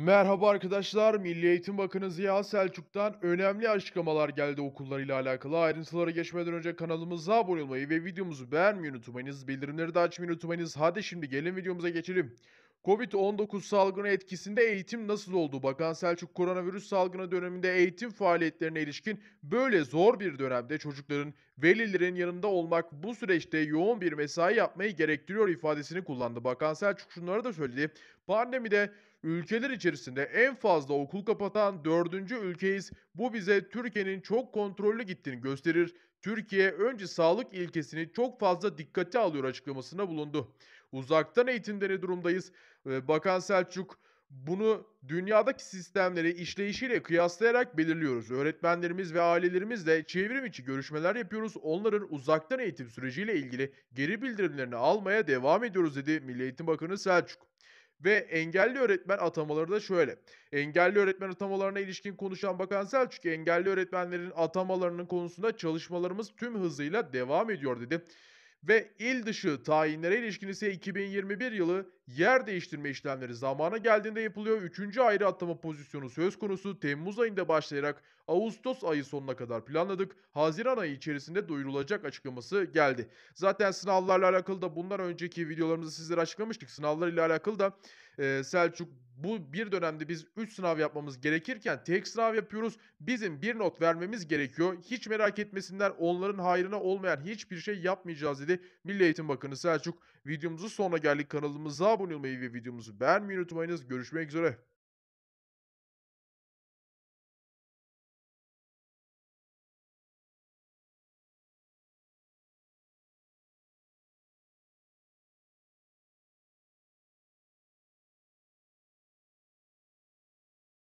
Merhaba arkadaşlar, Milli Eğitim Bakanı Ziya Selçuk'tan önemli açıklamalar geldi okullarıyla alakalı. Ayrıntılara geçmeden önce kanalımıza abone olmayı ve videomuzu beğenmeyi unutmayınız, bildirimleri de açmayı unutmayınız. Hadi şimdi gelin videomuza geçelim. Covid-19 salgını etkisinde eğitim nasıl oldu? Bakan Selçuk koronavirüs salgını döneminde eğitim faaliyetlerine ilişkin böyle zor bir dönemde çocukların, velilerin yanında olmak bu süreçte yoğun bir mesai yapmayı gerektiriyor ifadesini kullandı. Bakan Selçuk şunları da söyledi. Pandemide ülkeler içerisinde en fazla okul kapatan dördüncü ülkeyiz. Bu bize Türkiye'nin çok kontrollü gittiğini gösterir. Türkiye önce sağlık ilkesini çok fazla dikkate alıyor açıklamasına bulundu. Uzaktan eğitimleri durumdayız. Bakan Selçuk bunu dünyadaki sistemleri işleyişiyle kıyaslayarak belirliyoruz. Öğretmenlerimiz ve ailelerimizle çevrim içi görüşmeler yapıyoruz. Onların uzaktan eğitim süreciyle ilgili geri bildirimlerini almaya devam ediyoruz dedi Milli Eğitim Bakanı Selçuk. Ve engelli öğretmen atamaları da şöyle. Engelli öğretmen atamalarına ilişkin konuşan Bakan Selçuk, engelli öğretmenlerin atamalarının konusunda çalışmalarımız tüm hızıyla devam ediyor dedi ve il dışı tayinlere ilişkin ise 2021 yılı yer değiştirme işlemleri zamana geldiğinde yapılıyor. Üçüncü ayrı atlama pozisyonu söz konusu Temmuz ayında başlayarak Ağustos ayı sonuna kadar planladık. Haziran ayı içerisinde duyurulacak açıklaması geldi. Zaten sınavlarla alakalı da bundan önceki videolarımızı sizlere açıklamıştık. Sınavlar ile alakalı da e, Selçuk bu bir dönemde biz 3 sınav yapmamız gerekirken tek sınav yapıyoruz. Bizim bir not vermemiz gerekiyor. Hiç merak etmesinler onların hayrına olmayan hiçbir şey yapmayacağız dedi Milli Eğitim Bakanı Selçuk. Videomuzu sonuna geldik. Kanalımıza abone olmayı ve videomuzu beğenmeyi unutmayınız. Görüşmek üzere.